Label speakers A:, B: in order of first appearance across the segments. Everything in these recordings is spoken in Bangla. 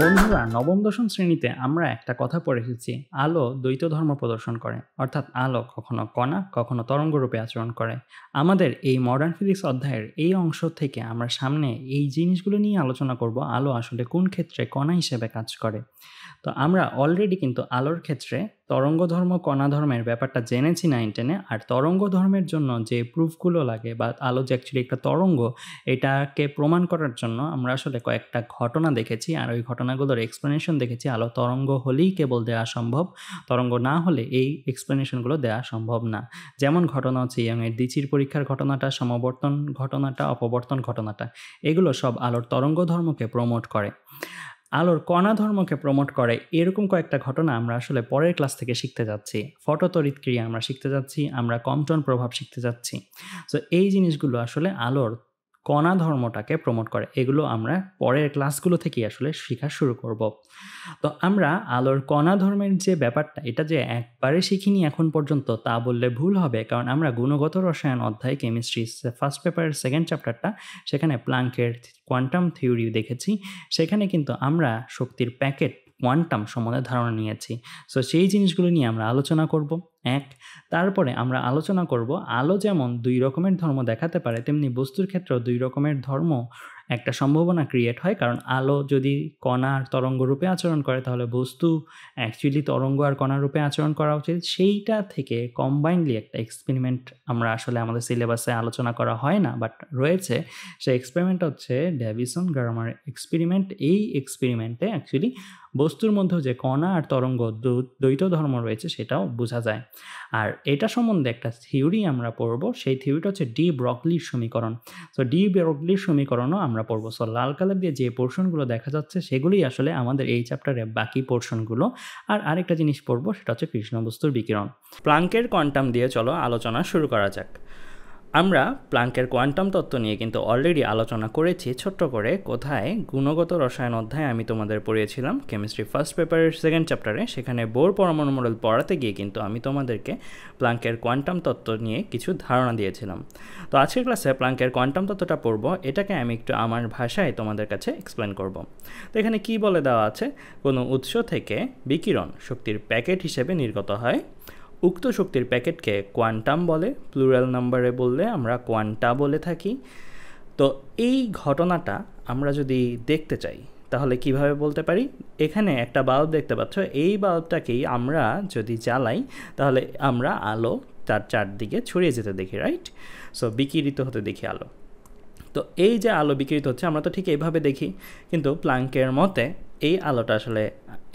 A: বন্ধুরা নবম দশম শ্রেণীতে আমরা একটা কথা পড়ে এসেছি আলো দ্বৈত ধর্ম প্রদর্শন করে অর্থাৎ আলো কখনো কণা কখনো তরঙ্গরূপে আচরণ করে আমাদের এই মডার্ন ফিজিক্স অধ্যায়ের এই অংশ থেকে আমরা সামনে এই জিনিসগুলো নিয়ে আলোচনা করব আলো আসলে কোন ক্ষেত্রে কণা হিসেবে কাজ করে তো আমরা অলরেডি কিন্তু আলোর ক্ষেত্রে তরঙ্গ ধর্ম কণা ধর্মের ব্যাপারটা জেনেছি নাইন টেনে আর তরঙ্গ ধর্মের জন্য যে প্রুফগুলো লাগে বা আলো যে অ্যাকচুয়ালি একটা তরঙ্গ এটাকে প্রমাণ করার জন্য আমরা আসলে কয়েকটা ঘটনা দেখেছি আর ওই ঘটনাগুলোর এক্সপ্লেনেশন দেখেছি আলো তরঙ্গ হলেই কেবল দেওয়া সম্ভব তরঙ্গ না হলে এই এক্সপ্লেনেশনগুলো দেওয়া সম্ভব না যেমন ঘটনা হচ্ছে ইয়ংয়ের দিচির পরীক্ষার ঘটনাটা সমবর্তন ঘটনাটা অপবর্তন ঘটনাটা এগুলো সব আলোর তরঙ্গ ধর্মকে প্রমোট করে আলোর কণা ধর্মকে প্রমোট করে এরকম কয়েকটা ঘটনা আমরা আসলে পরের ক্লাস থেকে শিখতে যাচ্ছি তরিত ক্রিয়া আমরা শিখতে যাচ্ছি আমরা কমটন প্রভাব শিখতে যাচ্ছি তো এই জিনিসগুলো আসলে আলোর কণা ধর্মটাকে প্রমোট করে এগুলো আমরা পরের ক্লাসগুলো থেকেই আসলে শেখা শুরু করব তো আমরা আলোর কণা ধর্মের যে ব্যাপারটা এটা যে একবারে শিখিনি এখন পর্যন্ত তা বললে ভুল হবে কারণ আমরা গুণগত রসায়ন অধ্যায় কেমিস্ট্রি ফার্স্ট পেপারের সেকেন্ড চ্যাপ্টারটা সেখানে প্লাঙ্কের কোয়ান্টাম থিওরি দেখেছি সেখানে কিন্তু আমরা শক্তির প্যাকেট কোয়ান্টাম সম্বন্ধে ধারণা নিয়েছি সো সেই জিনিসগুলো নিয়ে আমরা আলোচনা করব এক তারপরে আমরা আলোচনা করব আলো যেমন দুই রকমের ধর্ম দেখাতে পারে তেমনি বস্তুর ক্ষেত্রেও দুই রকমের ধর্ম একটা সম্ভাবনা ক্রিয়েট হয় কারণ আলো যদি কণা আর তরঙ্গ রূপে আচরণ করে তাহলে বস্তু অ্যাকচুয়ালি তরঙ্গ আর কণা রূপে আচরণ করা উচিত সেইটা থেকে কম্বাইনলি একটা এক্সপেরিমেন্ট আমরা আসলে আমাদের সিলেবাসে আলোচনা করা হয় না বাট রয়েছে সে এক্সপেরিমেন্ট হচ্ছে ড্যাভিসন গ্রামার এক্সপেরিমেন্ট এই এক্সপেরিমেন্টে অ্যাকচুয়ালি বস্তুর মধ্যে যে কণা আর তরঙ্গ দ্বৈত ধর্ম রয়েছে সেটাও বোঝা যায় আর এটা সম্বন্ধে একটা থিওরি আমরা পড়ব সেই থিওরিটা হচ্ছে ডি ব্রকলির সমীকরণ তো ডি ব্রকলির সমীকরণও আমরা পড়বো সো লাল কালার দিয়ে যে পোর্শনগুলো দেখা যাচ্ছে সেগুলোই আসলে আমাদের এই চ্যাপ্টারে বাকি পোর্শনগুলো আর আরেকটা জিনিস পড়বো সেটা হচ্ছে কৃষ্ণবস্তুর বিকিরণ প্লাঙ্কের কোয়ান্টাম দিয়ে চলো আলোচনা শুরু করা যাক আমরা প্লাঙ্কের কোয়ান্টাম তত্ত্ব নিয়ে কিন্তু অলরেডি আলোচনা করেছি ছোট্ট করে কোথায় গুণগত রসায়ন অধ্যায় আমি তোমাদের পড়িয়েছিলাম কেমিস্ট্রি ফার্স্ট পেপারের সেকেন্ড চ্যাপ্টারে সেখানে বোর পরমাণু মডেল পড়াতে গিয়ে কিন্তু আমি তোমাদেরকে প্লাঙ্কের কোয়ান্টাম তত্ত্ব নিয়ে কিছু ধারণা দিয়েছিলাম তো আজকের ক্লাসে প্লাঙ্কের কোয়ান্টাম তত্ত্বটা পড়ব এটাকে আমি একটু আমার ভাষায় তোমাদের কাছে এক্সপ্লেন করব তো এখানে কি বলে দেওয়া আছে কোনো উৎস থেকে বিকিরণ শক্তির প্যাকেট হিসেবে নির্গত হয় উক্ত শক্তির প্যাকেটকে কোয়ান্টাম বলে প্লুরাল নাম্বারে বললে আমরা কোয়ান্টা বলে থাকি তো এই ঘটনাটা আমরা যদি দেখতে চাই তাহলে কিভাবে বলতে পারি এখানে একটা বাল্ব দেখতে পাচ্ছ এই বাল্বটাকেই আমরা যদি জ্বালাই তাহলে আমরা আলো তার চারদিকে ছড়িয়ে যেতে দেখি রাইট সো বিকিরিত হতে দেখি আলো তো এই যে আলো বিকিরিত হচ্ছে আমরা তো ঠিক এইভাবে দেখি কিন্তু প্লাঙ্কের মতে এই আলোটা আসলে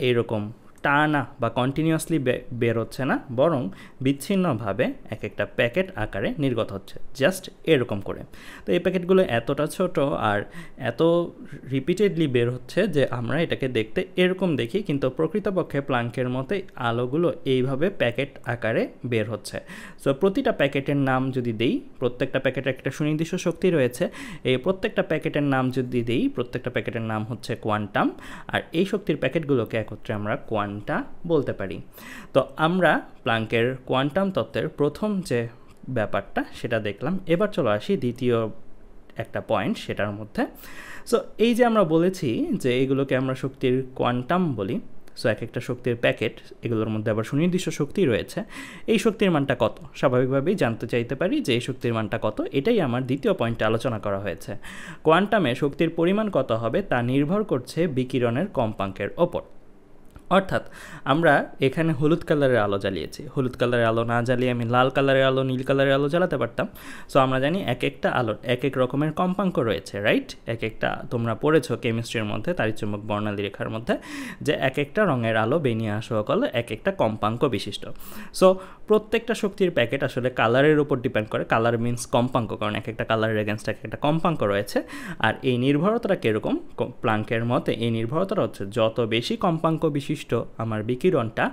A: এইরকম টানা বা কন্টিনিউয়াসলি বেরোচ্ছে না বরং বিচ্ছিন্নভাবে এক একটা প্যাকেট আকারে নির্গত হচ্ছে জাস্ট এরকম করে তো এই প্যাকেটগুলো এতটা ছোট আর এত রিপিটেডলি বের হচ্ছে যে আমরা এটাকে দেখতে এরকম দেখি কিন্তু প্রকৃতপক্ষে প্লাঙ্কের মতে আলোগুলো এইভাবে প্যাকেট আকারে বের হচ্ছে সো প্রতিটা প্যাকেটের নাম যদি দিই প্রত্যেকটা প্যাকেটের একটা সুনির্দিষ্ট শক্তি রয়েছে এই প্রত্যেকটা প্যাকেটের নাম যদি দিই প্রত্যেকটা প্যাকেটের নাম হচ্ছে কোয়ান্টাম আর এই শক্তির প্যাকেটগুলোকে একত্রে আমরা কোয়ান্ট কোয়ান্টা বলতে পারি তো আমরা প্লাঙ্কের কোয়ান্টাম তত্ত্বের প্রথম যে ব্যাপারটা সেটা দেখলাম এবার চলো আসি দ্বিতীয় একটা পয়েন্ট সেটার মধ্যে সো এই যে আমরা বলেছি যে এগুলোকে আমরা শক্তির কোয়ান্টাম বলি সো এক একটা শক্তির প্যাকেট এগুলোর মধ্যে আবার সুনির্দিষ্ট শক্তি রয়েছে এই শক্তির মানটা কত স্বাভাবিকভাবেই জানতে চাইতে পারি যে এই শক্তির মানটা কত এটাই আমার দ্বিতীয় পয়েন্টে আলোচনা করা হয়েছে কোয়ান্টামে শক্তির পরিমাণ কত হবে তা নির্ভর করছে বিকিরণের কম্পাঙ্কের ওপর অর্থাৎ আমরা এখানে হলুদ কালারের আলো জ্বালিয়েছি হলুদ কালারের আলো না জ্বালিয়ে আমি লাল কালারের আলো নীল কালারের আলো জ্বালাতে পারতাম সো আমরা জানি এক একটা আলো এক এক রকমের কম্পাঙ্ক রয়েছে রাইট এক একটা তোমরা পড়েছ কেমিস্ট্রির মধ্যে তারিচুম্বক বর্ণালী রেখার মধ্যে যে এক একটা রঙের আলো বেনিয়ে সহকালে এক একটা কম্পাঙ্ক বিশিষ্ট সো প্রত্যেকটা শক্তির প্যাকেট আসলে কালারের উপর ডিপেন্ড করে কালার মিন্স কম্পাঙ্ক কারণ এক একটা কালারের এগেনস্ট এক একটা কম্পাঙ্ক রয়েছে আর এই নির্ভরতাটা কীরকম প্লাঙ্কের মতে এই নির্ভরতাটা হচ্ছে যত বেশি কম্পাঙ্ক বিশিষ্ট বৈশিষ্ট্য আমার বিকিরণটা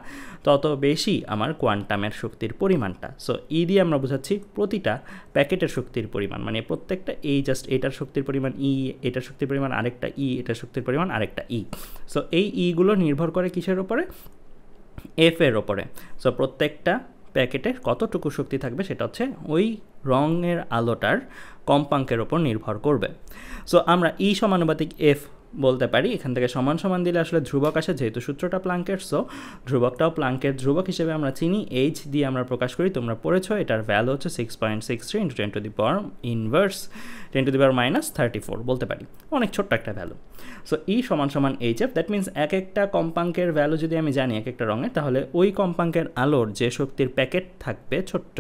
A: তত বেশি আমার কোয়ান্টামের শক্তির পরিমাণটা সো ই e দিয়ে আমরা বোঝাচ্ছি প্রতিটা প্যাকেটের শক্তির পরিমাণ মানে প্রত্যেকটা এই জাস্ট এটার শক্তির পরিমাণ ই e, এটার শক্তির পরিমাণ আরেকটা ই e, এটার শক্তির পরিমাণ আরেকটা ই সো এই ইগুলো নির্ভর করে কিসের ওপরে এফ এর ওপরে সো প্রত্যেকটা প্যাকেটে কতটুকু শক্তি থাকবে সেটা হচ্ছে ওই রঙের আলোটার কম্পাঙ্কের ওপর নির্ভর করবে সো আমরা ই সমানুপাতিক এফ বলতে পারি এখান থেকে সমান সমান দিলে আসলে ধ্রুবক আসে যেহেতু সূত্রটা প্লাঙ্কের সো ধ্রুবকটাও প্লাঙ্কের ধ্রুবক হিসেবে আমরা চিনি এইচ দিয়ে আমরা প্রকাশ করি তোমরা পড়েছ এটার ভ্যালু হচ্ছে six point six three into ten to the power inverse ten to the power minus thirty four বলতে পারি অনেক ছোট্ট একটা ভ্যালু সো ই সমান সমান এইচ এফ দ্যাট মিনস এক একটা কম্পাঙ্কের ভ্যালু যদি আমি জানি এক একটা রঙের তাহলে ওই কম্পাঙ্কের আলোর যে শক্তির প্যাকেট থাকবে ছোট্ট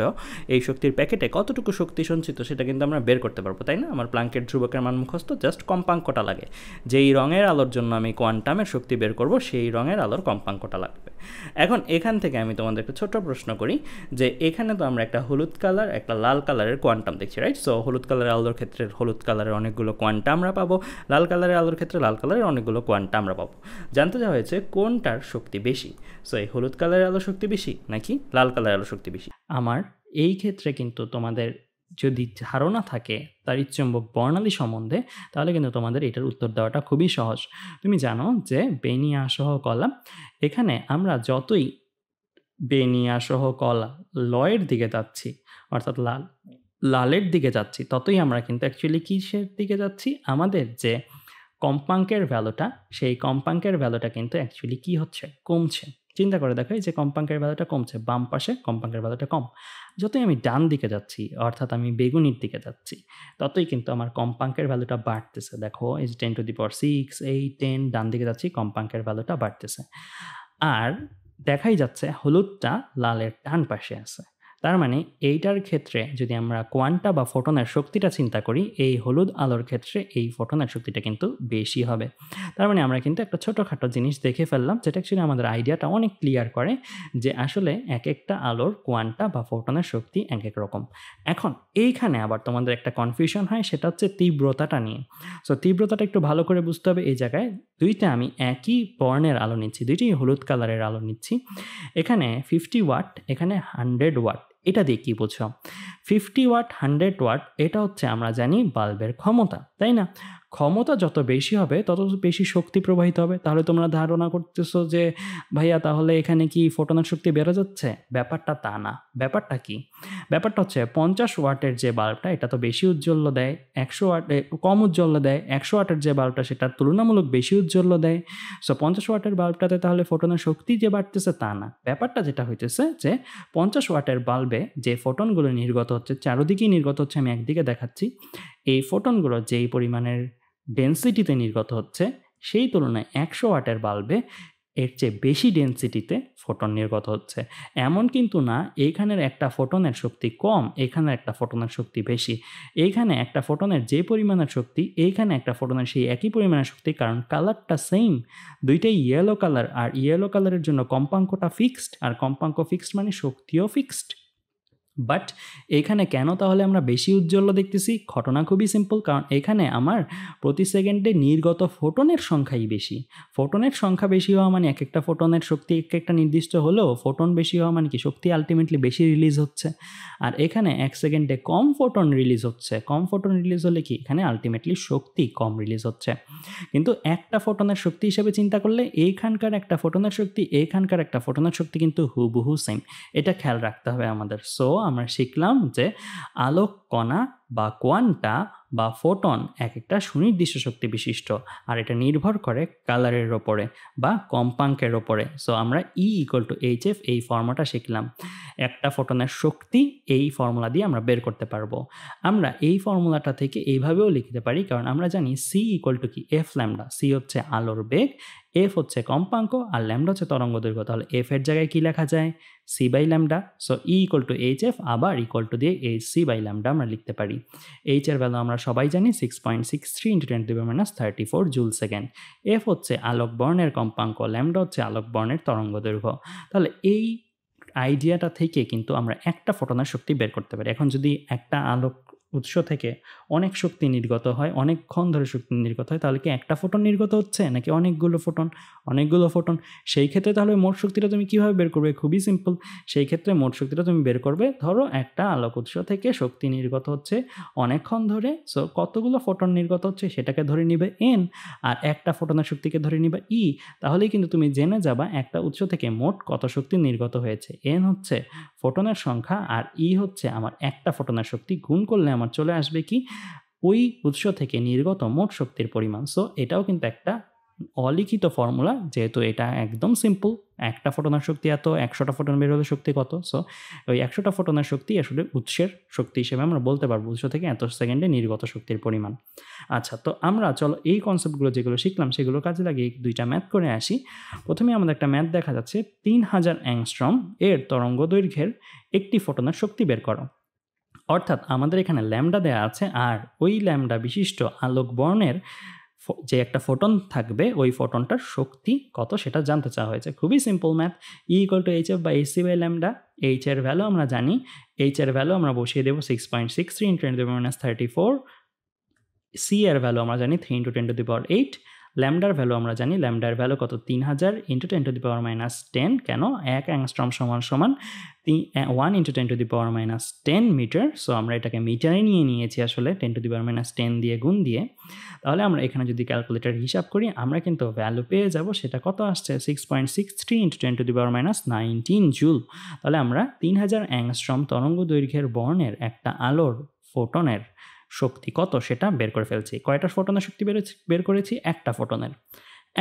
A: এই শক্তির প্যাকেটে কতটুকু শক্তি সঞ্চিত সেটা কিন্তু আমরা বের করতে পারবো তাই না আমার প্লাঙ্কের ধ্রুবকের মান মুখস্থ জাস্ট কম্পাঙ্কটা লাগে যেই যেই রঙের আলোর জন্য আমি কোয়ান্টামের শক্তি বের করব সেই রঙের আলোর কম্পাঙ্কটা লাগবে এখন এখান থেকে আমি তোমাদের একটা ছোট প্রশ্ন করি যে এখানে তো আমরা একটা হলুদ কালার একটা লাল কালারের কোয়ান্টাম দেখছি রাইট সো হলুদ কালারের আলোর ক্ষেত্রে হলুদ কালারের অনেকগুলো কোয়ান্টা আমরা পাবো লাল কালারের আলোর ক্ষেত্রে লাল কালারের অনেকগুলো কোয়ান্টা আমরা পাবো জানতে চাওয়া হয়েছে কোনটার শক্তি বেশি সো এই হলুদ কালারের আলো শক্তি বেশি নাকি লাল কালারের আলো শক্তি বেশি আমার এই ক্ষেত্রে কিন্তু তোমাদের যদি ধারণা থাকে তার ইচ্ছম্বক বর্ণালী সম্বন্ধে তাহলে কিন্তু তোমাদের এটার উত্তর দেওয়াটা খুবই সহজ তুমি জানো যে বেনিয়া সহ কলা এখানে আমরা যতই বেনিয়া সহ কলা লয়ের দিকে যাচ্ছি অর্থাৎ লাল লালের দিকে যাচ্ছি ততই আমরা কিন্তু অ্যাকচুয়ালি কিসের দিকে যাচ্ছি আমাদের যে কম্পাঙ্কের ভ্যালুটা সেই কম্পাঙ্কের ভ্যালুটা কিন্তু অ্যাকচুয়ালি কি হচ্ছে কমছে চিন্তা করে দেখো এই যে কম্পাঙ্কের বাধাটা কমছে বাম পাশে কম্পাঙ্কের বাধাটা কম যতই আমি ডান দিকে যাচ্ছি অর্থাৎ আমি বেগুনির দিকে যাচ্ছি ততই কিন্তু আমার কম্পাঙ্কের ভ্যালুটা বাড়তেছে দেখো এই যে টেন টু দি পর সিক্স এইট টেন ডান দিকে যাচ্ছি কম্পাঙ্কের ভ্যালুটা বাড়তেছে আর দেখাই যাচ্ছে হলুদটা লালের ডান পাশে আছে তার মানে এইটার ক্ষেত্রে যদি আমরা কোয়ান্টা বা ফোটনের শক্তিটা চিন্তা করি এই হলুদ আলোর ক্ষেত্রে এই ফোটনের শক্তিটা কিন্তু বেশি হবে তার মানে আমরা কিন্তু একটা ছোটোখাটো জিনিস দেখে ফেললাম যেটা অ্যাকচুয়ালি আমাদের আইডিয়াটা অনেক ক্লিয়ার করে যে আসলে এক একটা আলোর কোয়ান্টা বা ফোটনের শক্তি এক এক রকম এখন এইখানে আবার তোমাদের একটা কনফিউশন হয় সেটা হচ্ছে তীব্রতাটা নিয়ে সো তীব্রতাটা একটু ভালো করে বুঝতে হবে এই জায়গায় দুইটা আমি একই বর্ণের আলো নিচ্ছি দুইটি হলুদ কালারের আলো নিচ্ছি এখানে ফিফটি ওয়াট এখানে হান্ড্রেড ওয়াট এটা দিয়ে কী বোঝো ফিফটি ওয়াট হান্ড্রেড ওয়াট এটা হচ্ছে আমরা জানি বাল্বের ক্ষমতা তাই না ক্ষমতা যত বেশি হবে তত বেশি শক্তি প্রবাহিত হবে তাহলে তোমরা ধারণা করতেছো যে ভাইয়া তাহলে এখানে কি ফোটনের শক্তি বেড়ে যাচ্ছে ব্যাপারটা তা না ব্যাপারটা কি ব্যাপারটা হচ্ছে পঞ্চাশ ওয়াটের যে বাল্বটা এটা তো বেশি উজ্জ্বল্য দেয় একশো ওয়াট কম উজ্জ্বল্য দেয় একশো ওয়াটের যে বাল্বটা সেটা তুলনামূলক বেশি উজ্জ্বল্য দেয় সো পঞ্চাশ ওয়াটের বাল্বটাতে তাহলে ফোটনের শক্তি যে বাড়তেছে তা না ব্যাপারটা যেটা হইতেছে যে পঞ্চাশ ওয়াটের বাল্বে যে ফোটনগুলো নির্গত হচ্ছে চারোদিকেই নির্গত হচ্ছে আমি একদিকে দেখাচ্ছি এই ফোটনগুলো যেই পরিমাণের ডেন্সিটিতে নির্গত হচ্ছে সেই তুলনায় একশো ওয়াটের বাল্বে এর চেয়ে বেশি ডেন্সিটিতে ফোটন নির্গত হচ্ছে এমন কিন্তু না এখানের একটা ফোটনের শক্তি কম এখানের একটা ফোটনের শক্তি বেশি এইখানে একটা ফোটনের যে পরিমাণের শক্তি এইখানে একটা ফোটনের সেই একই পরিমাণের শক্তি কারণ কালারটা সেম দুইটাই ইয়েলো কালার আর ইয়েলো কালারের জন্য কম্পাঙ্কটা ফিক্সড আর কম্পাঙ্ক ফিক্সড মানে শক্তিও ফিক্সড বাট এখানে কেন তাহলে আমরা বেশি উজ্জ্বল্য দেখতেছি ঘটনা খুবই সিম্পল কারণ এখানে আমার প্রতি সেকেন্ডে নির্গত ফোটনের সংখ্যাই বেশি ফোটনের সংখ্যা বেশি হওয়া মানে এক একটা ফোটনের শক্তি এক একটা নির্দিষ্ট হলেও ফোটন বেশি হওয়া মানে কি শক্তি আলটিমেটলি বেশি রিলিজ হচ্ছে আর এখানে এক সেকেন্ডে কম ফোটন রিলিজ হচ্ছে কম ফোটন রিলিজ হলে কি এখানে আলটিমেটলি শক্তি কম রিলিজ হচ্ছে কিন্তু একটা ফোটনের শক্তি হিসেবে চিন্তা করলে এইখানকার একটা ফোটনের শক্তি এইখানকার একটা ফোটনের শক্তি কিন্তু হুবহু সেম এটা খেয়াল রাখতে হবে আমাদের সো আমরা শিখলাম যে আলোক কণা বা কোয়ান্টা বা ফোটন এক একটা সুনির্দিষ্ট শক্তি বিশিষ্ট আর এটা নির্ভর করে কালারের ওপরে বা কম্পাঙ্কের ওপরে সো আমরা E equal to H F এই ফর্মটা শিখলাম একটা ফোটনের শক্তি এই ফর্মুলা দিয়ে আমরা বের করতে পারবো আমরা এই ফর্মুলাটা থেকে এইভাবেও লিখতে পারি কারণ আমরা জানি সি ইকুয়াল টু কি এফ ল্যামডা সি হচ্ছে আলোর বেগ এফ হচ্ছে কম্পাঙ্ক আর ল্যামডা হচ্ছে তরঙ্গ দৈর্ঘ্য তাহলে এফ এর জায়গায় কি লেখা যায় C by lambda so E equal to H F আবার ইকুয়াল টু দিয়ে এইচ সি বাই ল্যামডা আমরা লিখতে পারি এইচ এর ভ্যালু আমরা সবাই জানি six point six three into ten to minus thirty four joule second F হচ্ছে আলোক বর্ণের কম্পাঙ্ক ল্যামডা হচ্ছে আলোক বর্ণের তরঙ্গ দৈর্ঘ্য তাহলে এই আইডিয়াটা থেকে কিন্তু আমরা একটা ফোটনের শক্তি বের করতে পারি এখন যদি একটা আলোক উৎস থেকে অনেক শক্তি নির্গত হয় অনেকক্ষণ ধরে শক্তি নির্গত হয় তাহলে কি একটা ফোটন নির্গত হচ্ছে নাকি অনেকগুলো ফোটন অনেকগুলো ফোটন সেই ক্ষেত্রে তাহলে মোট শক্তিটা তুমি কীভাবে বের করবে খুবই সিম্পল সেই ক্ষেত্রে মোট শক্তিটা তুমি বের করবে ধরো একটা আলোক উৎস থেকে শক্তি নির্গত হচ্ছে অনেকক্ষণ ধরে সো কতগুলো ফোটন নির্গত হচ্ছে সেটাকে ধরে নিবে এন আর একটা ফোটনের শক্তিকে ধরে নিবে ই e, তাহলেই কিন্তু তুমি জেনে যাবা একটা উৎস থেকে মোট কত শক্তি নির্গত হয়েছে এন হচ্ছে ফোটনের সংখ্যা আর ই e হচ্ছে আমার একটা ফোটনের শক্তি গুণ করলে আমার চলে আসবে কি ওই উৎস থেকে নির্গত মোট শক্তির পরিমাণ সো এটাও কিন্তু একটা অলিখিত ফর্মুলা যেহেতু এটা একদম সিম্পল একটা ফটনার শক্তি এত একশোটা ফোটন বের হলে শক্তি কত সো ওই একশোটা ফটনার শক্তি আসলে উৎসের শক্তি হিসেবে আমরা বলতে পারবো উৎস থেকে এত সেকেন্ডে নির্গত শক্তির পরিমাণ আচ্ছা তো আমরা চলো এই কনসেপ্টগুলো যেগুলো শিখলাম সেগুলো কাজে লাগিয়ে দুইটা ম্যাথ করে আসি প্রথমে আমাদের একটা ম্যাথ দেখা যাচ্ছে তিন হাজার অ্যাংস্ট্রম এর তরঙ্গ দৈর্ঘ্যের একটি ফোটনের শক্তি বের করো অর্থাৎ আমাদের এখানে ল্যামডা দেয়া আছে আর ওই ল্যামডা বিশিষ্ট আলোক বর্ণের যে একটা ফোটন থাকবে ওই ফোটনটার শক্তি কত সেটা জানতে চাওয়া হয়েছে খুবই simple math E equal to H F বা এসি বাই ল্যামডা এইচ এর ভ্যালু আমরা জানি এইচ এর ভ্যালু আমরা বসিয়ে দেবো six point six three into ten to minus thirty four C এর ভ্যালু আমরা জানি three into ten to the power eight ল্যামডার ভ্যালু আমরা জানি ল্যামডার ভ্যালু কত তিন হাজার into ten to the power minus ten কেন এক অ্যাংস্ট্রম সমান সমান one into ten to the power minus ten metre so আমরা এটাকে মিটারে নিয়ে নিয়েছি আসলে ten to the power minus ten দিয়ে গুণ দিয়ে তাহলে আমরা এখানে যদি ক্যালকুলেটার হিসাব করি আমরা কিন্তু ভ্যালু পেয়ে যাব সেটা কত আসছে six point six three into ten to the power minus nineteen joule তাহলে আমরা তিন হাজার অ্যাংস্ট্রম তরঙ্গ দৈর্ঘ্যের বর্ণের একটা আলোর ফোটনের শক্তি কত সেটা বের করে ফেলছি কয়টা ফোটনের শক্তি বের বের করেছি একটা ফোটনের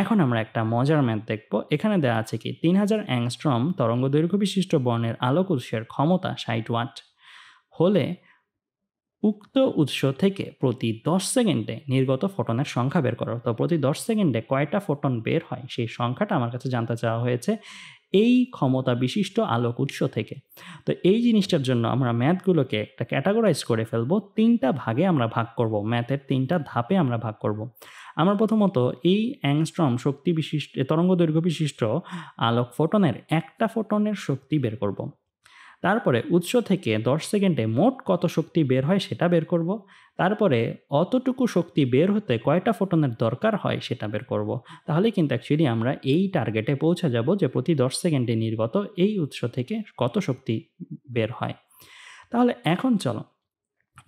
A: এখন আমরা একটা মজার ম্যাথ দেখব এখানে দেওয়া আছে কি তিন হাজার অ্যাংস্ট্রম তরঙ্গ দৈর্ঘ্য বিশিষ্ট বর্ণের আলোক উৎসের ক্ষমতা ষাট ওয়াট হলে উক্ত উৎস থেকে প্রতি দশ সেকেন্ডে নির্গত ফোটনের সংখ্যা বের করো তো প্রতি দশ সেকেন্ডে কয়টা ফোটন বের হয় সেই সংখ্যাটা আমার কাছে জানতে চাওয়া হয়েছে এই ক্ষমতা বিশিষ্ট আলোক উৎস থেকে তো এই জিনিসটার জন্য আমরা ম্যাথগুলোকে একটা ক্যাটাগরাইজ করে ফেলবো তিনটা ভাগে আমরা ভাগ করব ম্যাথের তিনটা ধাপে আমরা ভাগ করব। আমরা প্রথমত এই অ্যাংস্ট্রম শক্তি বিশিষ্ট তরঙ্গ দৈর্ঘ্য বিশিষ্ট আলোক ফোটনের একটা ফোটনের শক্তি বের করব। তারপরে উৎস থেকে দশ সেকেন্ডে মোট কত শক্তি বের হয় সেটা বের করব তারপরে অতটুকু শক্তি বের হতে কয়টা ফোটনের দরকার হয় সেটা বের করব তাহলে কিন্তু অ্যাকচুয়ালি আমরা এই টার্গেটে পৌঁছে যাব যে প্রতি দশ সেকেন্ডে নির্গত এই উৎস থেকে কত শক্তি বের হয় তাহলে এখন চলো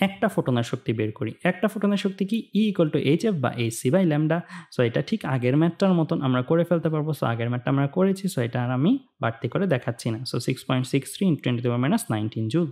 A: একটা ফোটনের শক্তি বের করি একটা ফোটনের শক্তি কি E equal to H F বা H C by lambda so এটা ঠিক আগের ম্যাথটার মতন আমরা করে ফেলতে পারবো সো আগের ম্যাথটা আমরা করেছি সো এটা আর আমি বাড়তি করে দেখাচ্ছি না so six point six three twenty to minus nineteen joule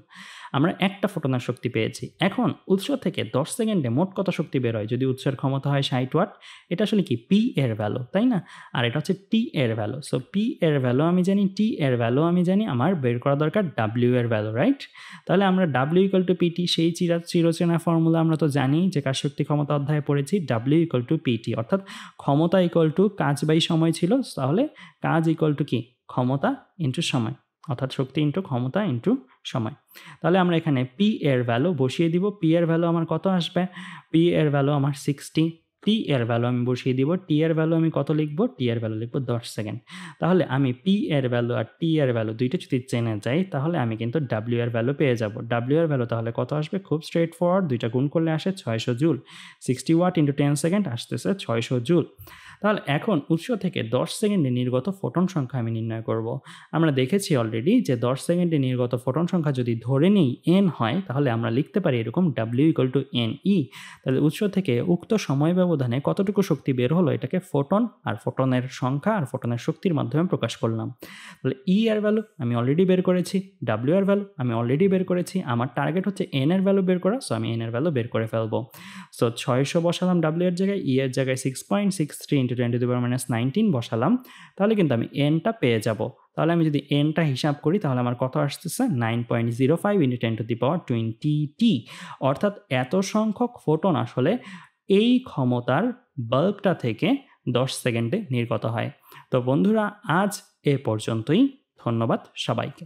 A: আমরা একটা ফোটনের শক্তি পেয়েছি এখন উৎস থেকে দশ সেকেন্ডে মোট কত শক্তি বেরোয় যদি উৎসের ক্ষমতা হয় ষাট ওয়াট এটা আসলে কি পি এর ভ্যালু তাই না আর এটা হচ্ছে টি এর ভ্যালু সো পি এর ভ্যালু আমি জানি টি এর ভ্যালু আমি জানি আমার বের করা দরকার ডাব্লিউ এর ভ্যালু রাইট তাহলে আমরা ডাব্লিউ ইকুয়াল টু পিটি সেই চিরা চিরচেনা ফর্মুলা আমরা তো জানি যে কাজ শক্তি ক্ষমতা অধ্যায়ে পড়েছি ডাব্লিউ ইকুয়াল টু পিটি অর্থাৎ ক্ষমতা ইকুয়াল টু কাজ বাই সময় ছিল তাহলে কাজ ইকুয়াল টু কি ক্ষমতা ইন্টু সময় অর্থাৎ শক্তি ইন্টু ক্ষমতা ইন্টু সময় তাহলে আমরা এখানে পি এর ভ্যালু বসিয়ে দিব পি এর ভ্যালু আমার কত আসবে পি এর ভ্যালু আমার সিক্সটি টি এর ভ্যালু আমি বসিয়ে দিব টি এর ভ্যালু আমি কত লিখব টি এর ভ্যালু লিখব দশ সেকেন্ড তাহলে আমি পি এর ভ্যালু আর টি এর ভ্যালু দুইটা যদি চেনে যাই তাহলে আমি কিন্তু ডাব্লিউ এর ভ্যালু পেয়ে যাব ডাব্লিউ এর ভ্যালু তাহলে কত আসবে খুব স্ট্রেট ফরওয়ার্ড দুইটা গুণ করলে আসে ছয়শো joule sixty watt into ten second আসতেছে ছয়শো জুল তাহলে এখন উৎস থেকে দশ সেকেন্ডে নির্গত ফোটন সংখ্যা আমি নির্ণয় করব আমরা দেখেছি অলরেডি যে দশ সেকেন্ডে নির্গত ফোটন সংখ্যা যদি ধরে নিই এন হয় তাহলে আমরা লিখতে পারি এরকম W equal to N E তাহলে উৎস থেকে উক্ত সময় ব্যবস্থা ব্যবধানে কতটুকু শক্তি বের হলো এটাকে ফোটন আর ফোটনের সংখ্যা আর ফোটনের শক্তির মাধ্যমে প্রকাশ করলাম তাহলে ই e এর ভ্যালু আমি অলরেডি বের করেছি ডাব্লিউ এর ভ্যালু আমি অলরেডি বের করেছি আমার টার্গেট হচ্ছে এন এর ভ্যালু বের করা সো আমি এন এর ভ্যালু বের করে ফেলবো সো ছয়শো বসালাম ডাব্লিউ এর জায়গায় ই e এর জায়গায় six point six three into twenty দুবার মাইনাস নাইনটিন বসালাম তাহলে কিন্তু আমি এনটা পেয়ে যাব তাহলে আমি যদি এনটা হিসাব করি তাহলে আমার কত আসতেছে nine point zero five into ten to the power twenty T অর্থাৎ এত সংখ্যক ফোটন আসলে এই ক্ষমতার বাল্বটা থেকে 10 সেকেন্ডে নির্গত হয় তো বন্ধুরা আজ এ পর্যন্তই ধন্যবাদ সবাইকে